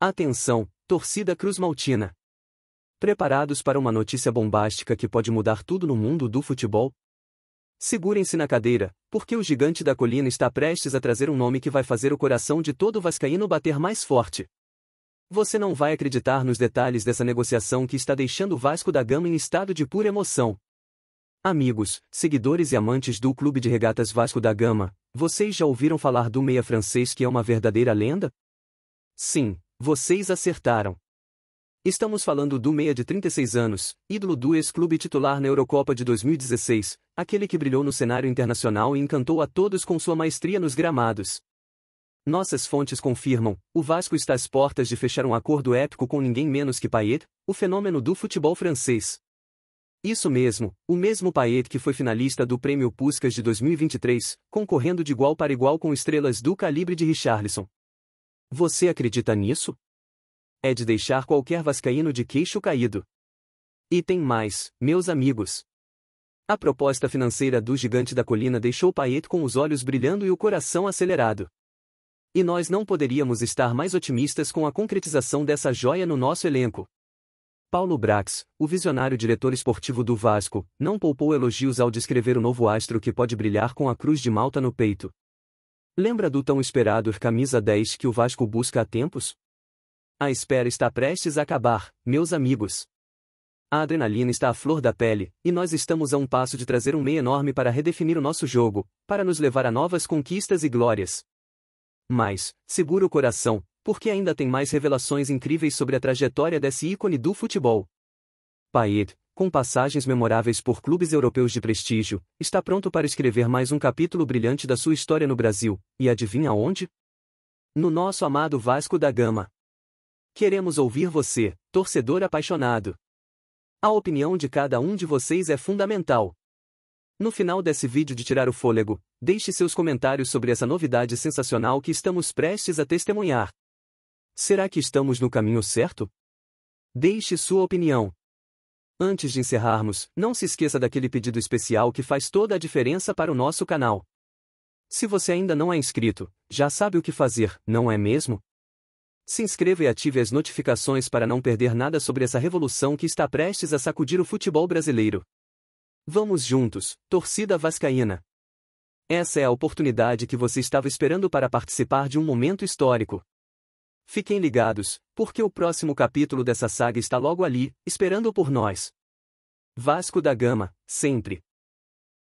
Atenção, torcida Maltina! Preparados para uma notícia bombástica que pode mudar tudo no mundo do futebol? Segurem-se na cadeira, porque o gigante da colina está prestes a trazer um nome que vai fazer o coração de todo vascaíno bater mais forte. Você não vai acreditar nos detalhes dessa negociação que está deixando o Vasco da Gama em estado de pura emoção. Amigos, seguidores e amantes do Clube de Regatas Vasco da Gama, vocês já ouviram falar do meia francês que é uma verdadeira lenda? Sim, vocês acertaram. Estamos falando do meia de 36 anos, ídolo do ex-clube titular na Eurocopa de 2016, aquele que brilhou no cenário internacional e encantou a todos com sua maestria nos gramados. Nossas fontes confirmam, o Vasco está às portas de fechar um acordo épico com ninguém menos que Payet, o fenômeno do futebol francês. Isso mesmo, o mesmo Payet que foi finalista do Prêmio Puskas de 2023, concorrendo de igual para igual com estrelas do calibre de Richarlison, você acredita nisso? É de deixar qualquer vascaíno de queixo caído. E tem mais, meus amigos. A proposta financeira do gigante da colina deixou paet com os olhos brilhando e o coração acelerado. E nós não poderíamos estar mais otimistas com a concretização dessa joia no nosso elenco. Paulo Brax, o visionário diretor esportivo do Vasco, não poupou elogios ao descrever o novo astro que pode brilhar com a cruz de Malta no peito. Lembra do tão esperado camisa 10 que o Vasco busca há tempos? A espera está prestes a acabar, meus amigos. A adrenalina está à flor da pele, e nós estamos a um passo de trazer um meio enorme para redefinir o nosso jogo, para nos levar a novas conquistas e glórias. Mas, segura o coração, porque ainda tem mais revelações incríveis sobre a trajetória desse ícone do futebol. Payet, com passagens memoráveis por clubes europeus de prestígio, está pronto para escrever mais um capítulo brilhante da sua história no Brasil, e adivinha onde? No nosso amado Vasco da Gama. Queremos ouvir você, torcedor apaixonado. A opinião de cada um de vocês é fundamental. No final desse vídeo de Tirar o Fôlego, deixe seus comentários sobre essa novidade sensacional que estamos prestes a testemunhar. Será que estamos no caminho certo? Deixe sua opinião, Antes de encerrarmos, não se esqueça daquele pedido especial que faz toda a diferença para o nosso canal. Se você ainda não é inscrito, já sabe o que fazer, não é mesmo? Se inscreva e ative as notificações para não perder nada sobre essa revolução que está prestes a sacudir o futebol brasileiro. Vamos juntos, torcida vascaína! Essa é a oportunidade que você estava esperando para participar de um momento histórico. Fiquem ligados, porque o próximo capítulo dessa saga está logo ali, esperando por nós. Vasco da Gama, sempre.